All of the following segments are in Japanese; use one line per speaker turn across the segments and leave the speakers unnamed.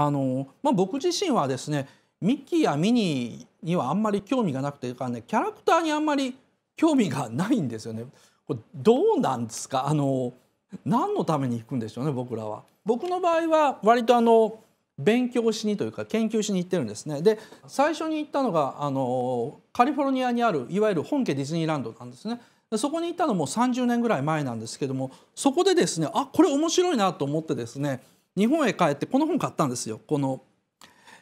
あの、まあ、僕自身はですねミッキーやミニーにはあんまり興味がなくてか、ね、キャラクターにあんまり興味がないんですよね。これどうなんですかあの何のために行くんでしょうね僕らは。僕の場合は割とあの勉強しにというか研究しに行ってるんですね。で最初に行ったのがあのカリフォルニアにあるいわゆる本家ディズニーランドなんですね。そこに行ったのも30年ぐらい前なんですけどもそこでですねあこれ面白いなと思ってですね日本へ帰ってこの本買ったんですよこの、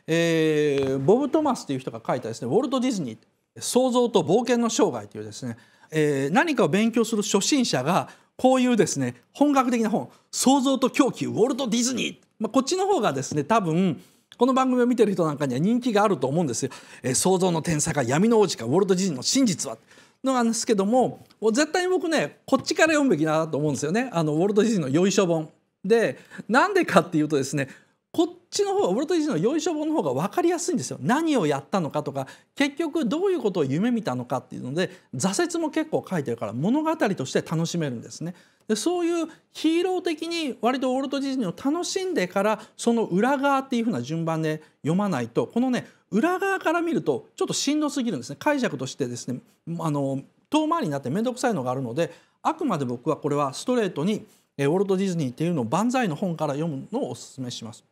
えー、ボブ・トマスという人が書いたですねウォルト・ディズニー創造と冒険の生涯というですね、えー、何かを勉強する初心者がこういうですね本格的な本「創造と狂気ウォルト・ディズニー」まあ、こっちの方がですね多分この番組を見てる人なんかには人気があると思うんですよ。えー、創造の天才か闇の王子かウォルト・ディズニーの真実はのなんですけどももう絶対に僕ねこっちから読むべきだなと思うんですよねあのウォルト・ディズニーの「よいしょ本」でなんでかっていうとですねこっちの方ウォルト・ディズニーのよいしょの方が分かりやすいんですよ。何をやったのかとか結局どういうことを夢見たのかっていうので挫折も結構書いてるから物語として楽しめるんですね。でそういうヒーロー的に割とウォルト・ディズニーを楽しんでからその裏側っていうふうな順番で読まないとこのね裏側から見るとちょっとしんどすぎるんですね解釈としてですねあの遠回りになって面倒くさいのがあるのであくまで僕はこれはストレートにえウォルト・ディズニーっていうのを万歳の本から読むのをおすめします。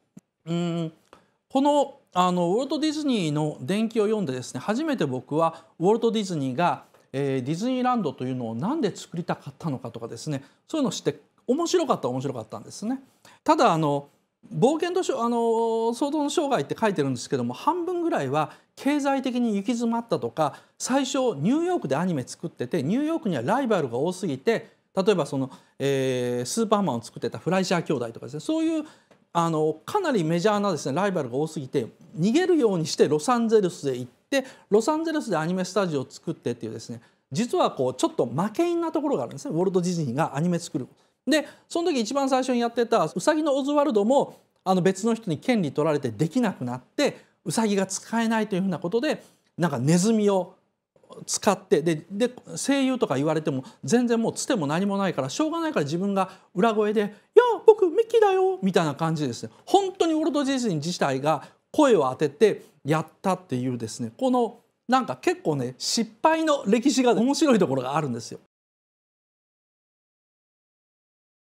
うんこのあのウォルト・ディズニーの伝記を読んでですね初めて僕はウォルト・ディズニーが、えー、ディズニーランドというのを何で作りたかったのかとかですねそういうのを知って面白かった面白かったんですね。ただあの冒険とあの相当の生涯って書いてるんですけども半分ぐらいは経済的に行き詰まったとか最初ニューヨークでアニメ作っててニューヨークにはライバルが多すぎて例えばその、えー、スーパーマンを作ってたフライシャー兄弟とかですねそういうあのかなりメジャーなですねライバルが多すぎて逃げるようにしてロサンゼルスへ行ってロサンゼルスでアニメスタジオを作ってっていうですね実はこうちょっと負け因なところがあるんですねウォルト・ディズニーがアニメ作る。でその時一番最初にやってたウサギのオズワルドもあの別の人に権利取られてできなくなってウサギが使えないというふうなことでなんかネズミを使ってでで声優とか言われても全然もうつても何もないからしょうがないから自分が裏声で「いや僕ミッキーだよ」みたいな感じですね本当にウォルト・ディズニー自体が声を当ててやったっていうですねこのなんか結構ね失敗の歴史が面白いところがあるんですよ。